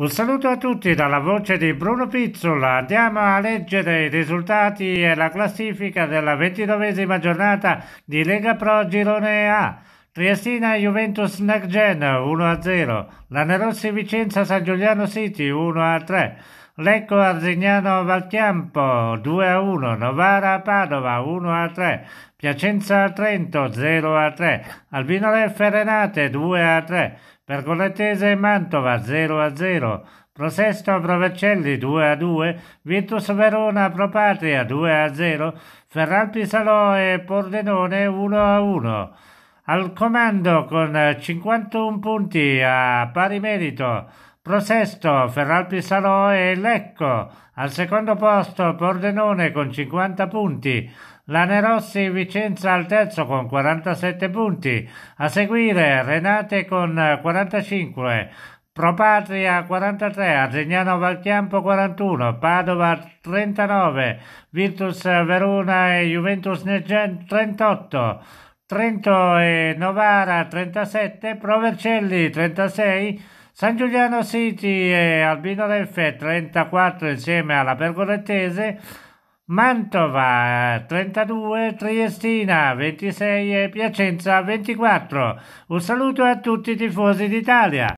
Un saluto a tutti dalla voce di Bruno Pizzola. Andiamo a leggere i risultati e la classifica della ventinovesima giornata di Lega Pro Girone A. Triestina Juventus Next Gen 1-0, Lanerossi Vicenza San Giuliano City 1-3, Lecco Arzignano Valchiampo 2 a 1, Novara Padova 1 a 3, Piacenza Trento 0 a 3, Albinore Ferenate 2 a 3, Pergolettese Mantova 0 a 0, Prosesto Provercelli 2 a 2, Virtus Verona Propatria 2 a 0, Ferralpi Salò e Pordenone 1 a 1. Al comando con 51 punti a pari merito Prosesto, Ferralpisarò e Lecco. Al secondo posto Pordenone con 50 punti. Lanerossi Vicenza al terzo con 47 punti. A seguire Renate con 45. Propatria 43, Arzignano Valchiampo 41, Padova 39, Virtus Verona e Juventus Neggen 38, Trento e Novara 37, Provercelli 36, San Giuliano City e Albino Delfe 34 insieme alla Pergolettese, Mantova 32, Triestina 26 e Piacenza 24. Un saluto a tutti i tifosi d'Italia.